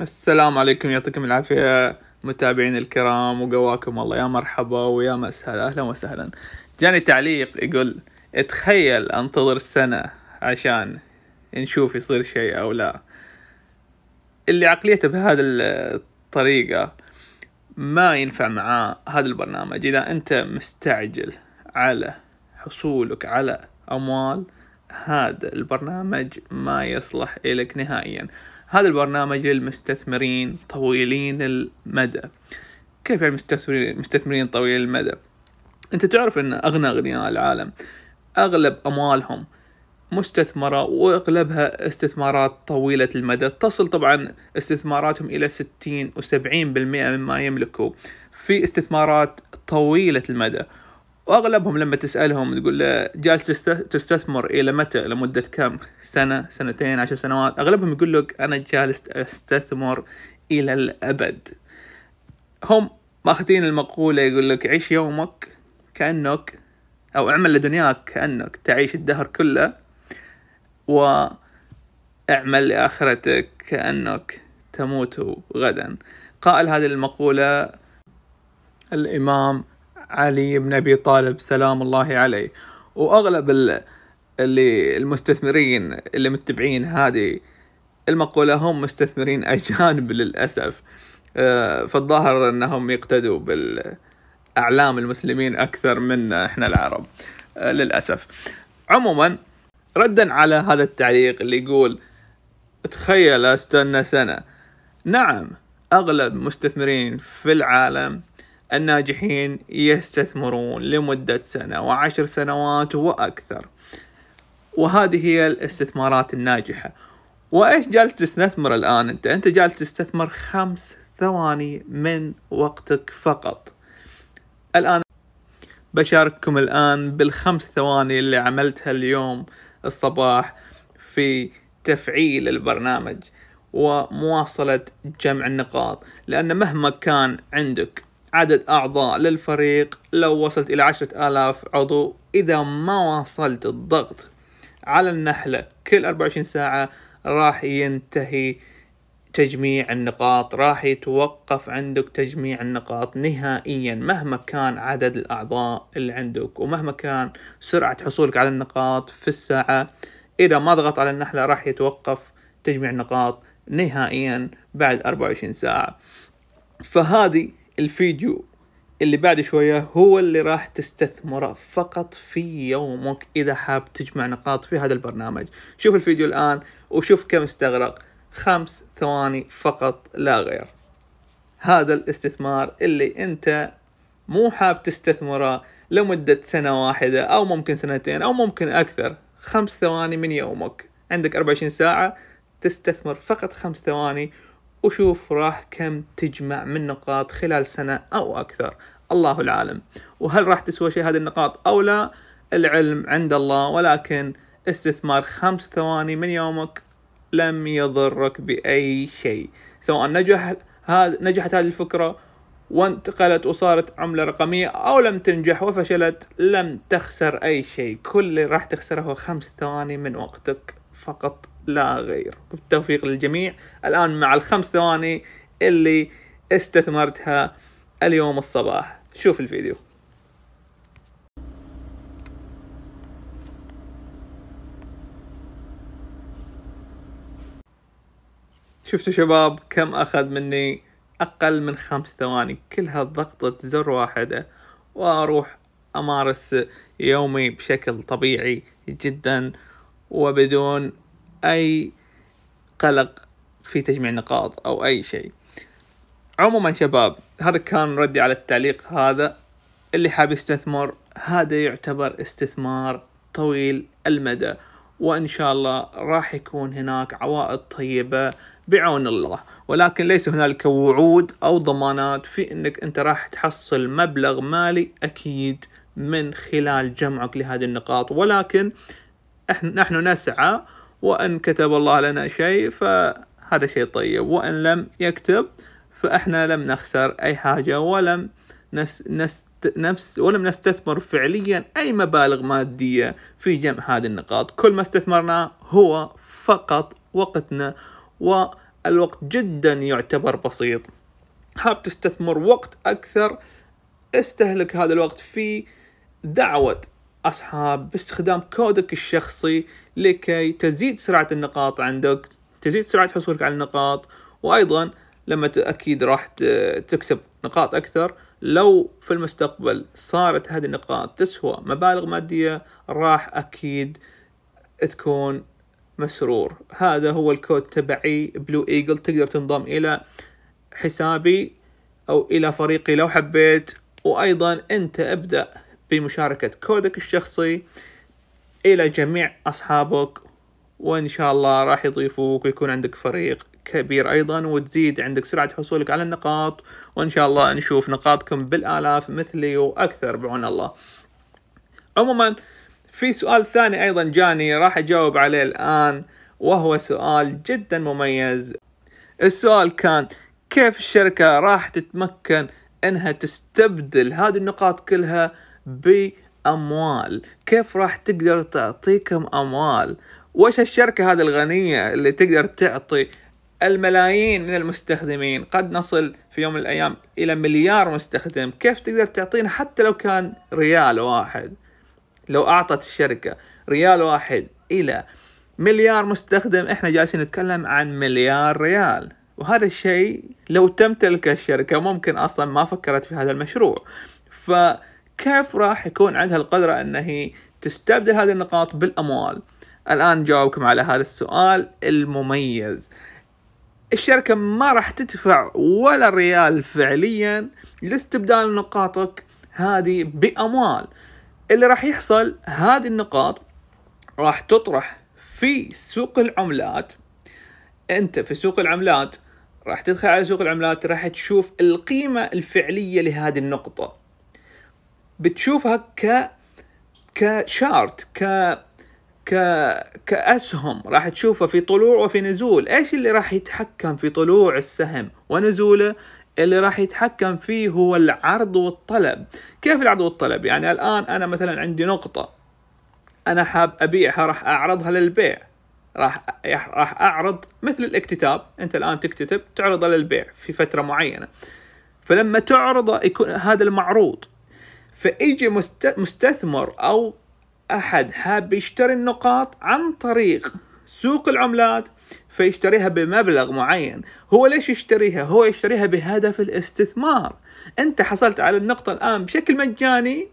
السلام عليكم يعطيكم العافية متابعين الكرام وقواكم الله يا مرحبا ويا مسهلا أهلا وسهلا جاني تعليق يقول اتخيل انتظر سنة عشان نشوف يصير شيء أو لا اللي عقليته بهذا الطريقة ما ينفع مع هذا البرنامج إذا أنت مستعجل على حصولك على أموال هذا البرنامج ما يصلح إلك نهائيا هذا البرنامج للمستثمرين طويلين المدى كيف يعني مستثمرين طويل المدى انت تعرف ان اغنى اغنياء العالم اغلب اموالهم مستثمرة واغلبها استثمارات طويلة المدى تصل طبعا استثماراتهم الى 60 و70% مما يملكوا في استثمارات طويلة المدى واغلبهم لما تسالهم تقول له جالس تستثمر الى متى لمده كم سنه سنتين عشر سنوات اغلبهم يقول لك انا جالس استثمر الى الابد هم ماخذين المقوله يقول لك عيش يومك كانك او اعمل لدنياك كانك تعيش الدهر كله واعمل لاخرتك كانك تموت غدا قائل هذه المقوله الامام علي بن ابي طالب سلام الله عليه واغلب اللي المستثمرين اللي متبعين هذه المقولة هم مستثمرين أجانب للأسف آه، فالظاهر أنهم يقتدوا بالأعلام المسلمين أكثر من إحنا العرب آه، للأسف عموما ردا على هذا التعليق اللي يقول تخيل استنى سنة نعم أغلب مستثمرين في العالم الناجحين يستثمرون لمدة سنة وعشر سنوات وأكثر وهذه هي الاستثمارات الناجحة وإيش جالس تستثمر الآن أنت؟ أنت جالس تستثمر خمس ثواني من وقتك فقط الآن بشارككم الآن بالخمس ثواني اللي عملتها اليوم الصباح في تفعيل البرنامج ومواصلة جمع النقاط لأن مهما كان عندك عدد أعضاء للفريق لو وصلت إلى عشرة آلاف عضو إذا ما واصلت الضغط على النحلة كل 24 ساعة راح ينتهي تجميع النقاط راح يتوقف عندك تجميع النقاط نهائيا مهما كان عدد الأعضاء اللي عندك ومهما كان سرعة حصولك على النقاط في الساعة إذا ما ضغط على النحلة راح يتوقف تجميع النقاط نهائيا بعد 24 ساعة فهذه الفيديو اللي بعد شوية هو اللي راح تستثمره فقط في يومك إذا حاب تجمع نقاط في هذا البرنامج شوف الفيديو الآن وشوف كم استغرق خمس ثواني فقط لا غير هذا الاستثمار اللي أنت مو حاب تستثمره لمدة سنة واحدة أو ممكن سنتين أو ممكن أكثر خمس ثواني من يومك عندك 24 ساعة تستثمر فقط خمس ثواني وشوف راح كم تجمع من نقاط خلال سنة أو أكثر الله العالم وهل راح تسوى شيء هذه النقاط أو لا العلم عند الله ولكن استثمار خمس ثواني من يومك لم يضرك بأي شيء سواء نجح هذا نجحت هذه الفكرة وانتقلت وصارت عملة رقمية أو لم تنجح وفشلت لم تخسر أي شيء كل اللي راح تخسره هو خمس ثواني من وقتك فقط لا غير بالتوفيق للجميع الآن مع الخمس ثواني اللي استثمرتها اليوم الصباح شوف الفيديو شفتوا شباب كم أخذ مني أقل من خمس ثواني كلها ضغطة زر واحدة وأروح أمارس يومي بشكل طبيعي جدا وبدون أي قلق في تجميع نقاط أو أي شيء عموما شباب هذا كان ردي على التعليق هذا اللي حاب يستثمر هذا يعتبر استثمار طويل المدى وإن شاء الله راح يكون هناك عوائد طيبة بعون الله ولكن ليس هنالك وعود أو ضمانات في أنك أنت راح تحصل مبلغ مالي أكيد من خلال جمعك لهذه النقاط ولكن نحن نسعى وإن كتب الله لنا شيء فهذا شيء طيب وإن لم يكتب فإحنا لم نخسر أي حاجة ولم نس نس نفس ولم نستثمر فعليا أي مبالغ مادية في جمع هذه النقاط كل ما استثمرناه هو فقط وقتنا والوقت جدا يعتبر بسيط حاب تستثمر وقت أكثر استهلك هذا الوقت في دعوة أصحاب باستخدام كودك الشخصي لكي تزيد سرعة النقاط عندك تزيد سرعة حصولك على النقاط وأيضا لما أكيد راح تكسب نقاط أكثر لو في المستقبل صارت هذه النقاط تسوى مبالغ مادية راح أكيد تكون مسرور هذا هو الكود تبعي بلو ايجل تقدر تنضم إلى حسابي أو إلى فريقي لو حبيت وأيضا أنت ابدأ بمشاركة كودك الشخصي إلى جميع أصحابك وإن شاء الله راح يضيفوك ويكون عندك فريق كبير أيضا وتزيد عندك سرعة حصولك على النقاط وإن شاء الله نشوف نقاطكم بالآلاف مثلي وأكثر بعون الله عموما في سؤال ثاني أيضا جاني راح أجاوب عليه الآن وهو سؤال جدا مميز السؤال كان كيف الشركة راح تتمكن انها تستبدل هذه النقاط كلها باموال كيف راح تقدر تعطيكم اموال وش الشركة هذه الغنية اللي تقدر تعطي الملايين من المستخدمين قد نصل في يوم من الأيام إلى مليار مستخدم كيف تقدر تعطينا حتى لو كان ريال واحد لو أعطت الشركة ريال واحد إلى مليار مستخدم إحنا جالسين نتكلم عن مليار ريال وهذا الشيء لو تمتلك الشركة ممكن أصلا ما فكرت في هذا المشروع ف كيف راح يكون عندها القدرة أن هي تستبدل هذه النقاط بالأموال الآن جاوبكم على هذا السؤال المميز الشركة ما راح تدفع ولا ريال فعليا لاستبدال نقاطك هذه بأموال اللي راح يحصل هذه النقاط راح تطرح في سوق العملات انت في سوق العملات راح تدخل على سوق العملات راح تشوف القيمة الفعلية لهذه النقطة بتشوفها ك كشارت ك ك كاسهم راح تشوفها في طلوع وفي نزول ايش اللي راح يتحكم في طلوع السهم ونزوله اللي راح يتحكم فيه هو العرض والطلب كيف العرض والطلب يعني الان انا مثلا عندي نقطه انا حاب ابيعها راح اعرضها للبيع راح راح اعرض مثل الاكتتاب انت الان تكتتب تعرضه للبيع في فتره معينه فلما تعرضه يكون هذا المعروض فيجي مستثمر او احد حاب يشتري النقاط عن طريق سوق العملات فيشتريها بمبلغ معين هو ليش يشتريها هو يشتريها بهدف الاستثمار انت حصلت على النقطة الان بشكل مجاني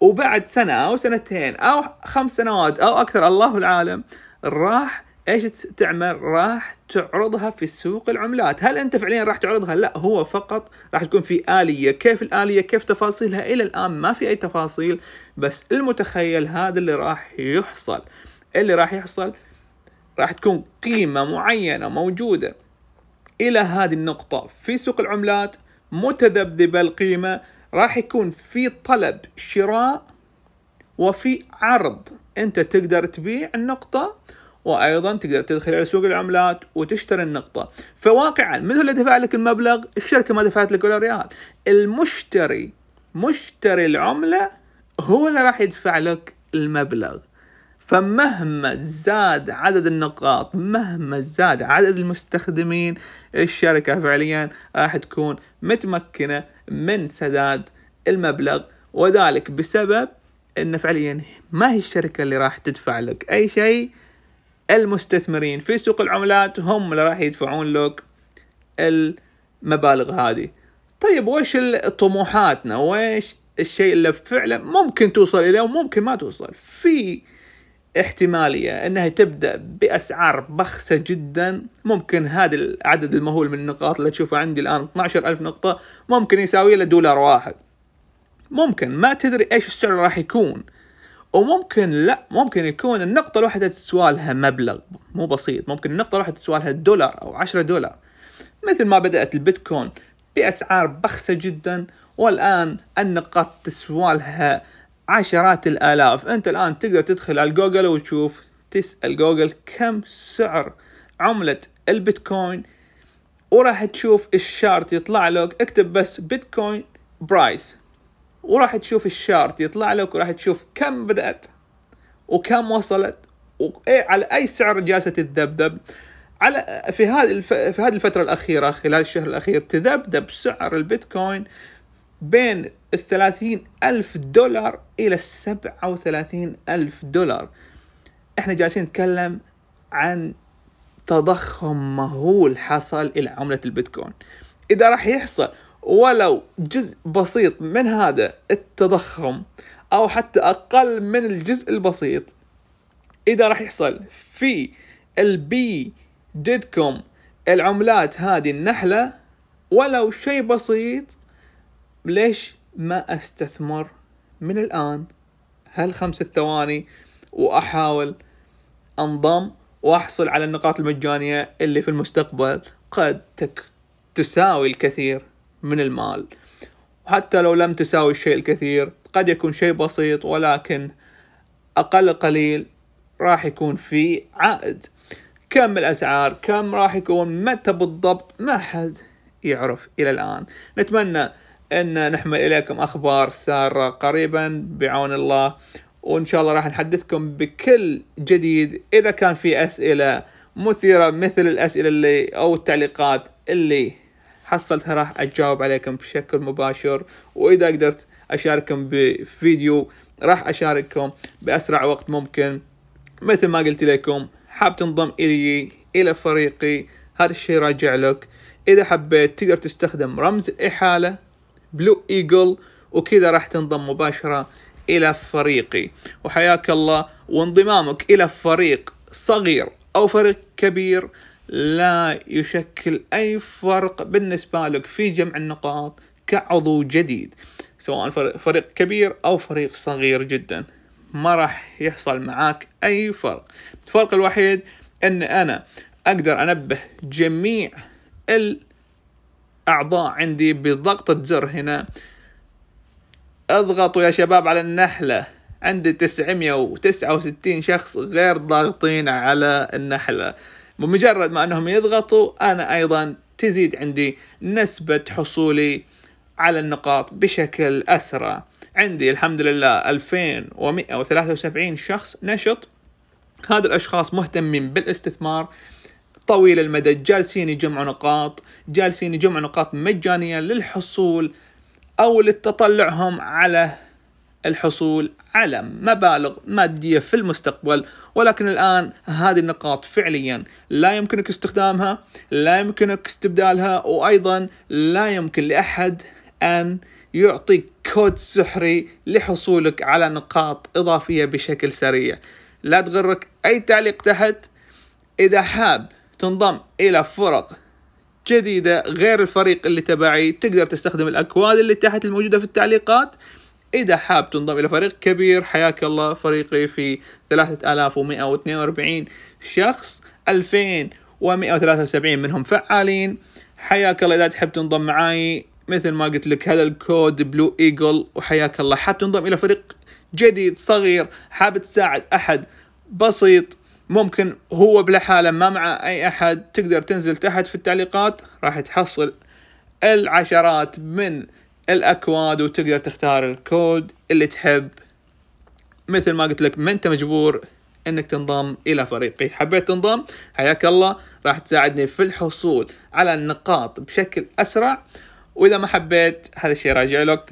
وبعد سنة او سنتين او خمس سنوات او اكثر الله العالم راح ايش تعمل؟ راح تعرضها في سوق العملات، هل انت فعليا راح تعرضها؟ لا هو فقط راح تكون في آلية، كيف الآلية؟ كيف تفاصيلها؟ الى الان ما في اي تفاصيل، بس المتخيل هذا اللي راح يحصل، اللي راح يحصل راح تكون قيمة معينة موجودة الى هذه النقطة في سوق العملات متذبذبة القيمة، راح يكون في طلب شراء وفي عرض، انت تقدر تبيع النقطة وايضا تقدر تدخل على سوق العملات وتشتري النقطه فواقعا من هو اللي دفع لك المبلغ الشركه ما دفعت لك ولا ريال المشتري مشتري العمله هو اللي راح يدفع لك المبلغ فمهما زاد عدد النقاط مهما زاد عدد المستخدمين الشركة فعليا راح تكون متمكنة من سداد المبلغ وذلك بسبب ان فعليا ما هي الشركة اللي راح تدفع لك اي شيء المستثمرين في سوق العملات هم اللي راح يدفعون لك المبالغ هذه طيب وش طموحاتنا وش الشيء اللي فعلا ممكن توصل اليه وممكن ما توصل في احتماليه انها تبدا باسعار بخسه جدا ممكن هذا العدد المهول من النقاط اللي تشوفه عندي الان 12000 نقطه ممكن يساوي له دولار واحد ممكن ما تدري ايش السعر راح يكون وممكن لا ممكن يكون النقطة الواحدة تسوى لها مبلغ مو بسيط ممكن النقطة الواحدة تسوى لها دولار أو عشرة دولار مثل ما بدأت البيتكوين بأسعار بخسة جدا والآن النقاط تسوى لها عشرات الآلاف أنت الآن تقدر تدخل على جوجل وتشوف تسأل جوجل كم سعر عملة البيتكوين وراح تشوف الشارت يطلع لك اكتب بس بيتكوين برايس وراح تشوف الشارت يطلع لك وراح تشوف كم بدأت وكم وصلت وايه على اي سعر جالسه تتذبذب على في هذه في هذه الفتره الاخيره خلال الشهر الاخير تذبذب سعر البيتكوين بين ال ألف دولار إلى ال 37 ألف دولار إحنا جالسين نتكلم عن تضخم مهول حصل إلى عملة البيتكوين إذا راح يحصل ولو جزء بسيط من هذا التضخم او حتى اقل من الجزء البسيط اذا راح يحصل في البي ديدكم العملات هذه النحلة ولو شيء بسيط ليش ما استثمر من الآن هالخمس ثواني وأحاول أنضم وأحصل على النقاط المجانية اللي في المستقبل قد تساوي الكثير من المال وحتى لو لم تساوي الشيء الكثير قد يكون شيء بسيط ولكن أقل قليل راح يكون في عائد كم الأسعار كم راح يكون متى بالضبط ما حد يعرف إلى الآن نتمنى أن نحمل إليكم أخبار سارة قريبا بعون الله وإن شاء الله راح نحدثكم بكل جديد إذا كان في أسئلة مثيرة مثل الأسئلة اللي أو التعليقات اللي حصلتها راح أجاوب عليكم بشكل مباشر وإذا قدرت أشارككم بفيديو راح أشارككم بأسرع وقت ممكن مثل ما قلت لكم حاب تنضم إلي إلى فريقي هذا الشيء راجع لك إذا حبيت تقدر تستخدم رمز الإحالة بلو إيجل وكذا راح تنضم مباشرة إلى فريقي وحياك الله وانضمامك إلى فريق صغير أو فريق كبير لا يشكل أي فرق بالنسبة لك في جمع النقاط كعضو جديد سواء فريق كبير أو فريق صغير جدا ما راح يحصل معاك أي فرق الفرق الوحيد أن أنا أقدر أنبه جميع الأعضاء عندي بضغطة زر هنا اضغطوا يا شباب على النحلة عندي تسعمية وتسعة وستين شخص غير ضاغطين على النحلة بمجرد ما انهم يضغطوا انا ايضا تزيد عندي نسبة حصولي على النقاط بشكل اسرع عندي الحمد لله 2173 شخص نشط هذا الاشخاص مهتمين بالاستثمار طويل المدى جالسين يجمعوا نقاط جالسين يجمعوا نقاط مجانية للحصول او لتطلعهم على الحصول على مبالغ مادية في المستقبل ولكن الآن هذه النقاط فعليا لا يمكنك استخدامها لا يمكنك استبدالها وأيضا لا يمكن لأحد أن يعطيك كود سحري لحصولك على نقاط إضافية بشكل سريع لا تغرك أي تعليق تحت إذا حاب تنضم إلى فرق جديدة غير الفريق اللي تبعي تقدر تستخدم الأكواد اللي تحت الموجودة في التعليقات إذا حاب تنضم إلى فريق كبير حياك الله فريقي في 3142 شخص 2173 منهم فعالين حياك الله إذا تحب تنضم معاي مثل ما قلت لك هذا الكود بلو ايجل وحياك الله حاب تنضم الى فريق جديد صغير حاب تساعد احد بسيط ممكن هو بلحاله ما مع اي احد تقدر تنزل تحت في التعليقات راح تحصل العشرات من الاكواد وتقدر تختار الكود اللي تحب مثل ما قلت لك ما انت مجبور انك تنضم الى فريقي إيه، حبيت تنضم حياك الله راح تساعدني في الحصول على النقاط بشكل اسرع واذا ما حبيت هذا الشيء راجع لك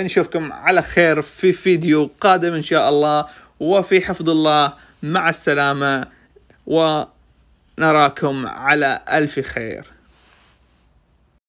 نشوفكم على خير في فيديو قادم ان شاء الله وفي حفظ الله مع السلامه ونراكم على الف خير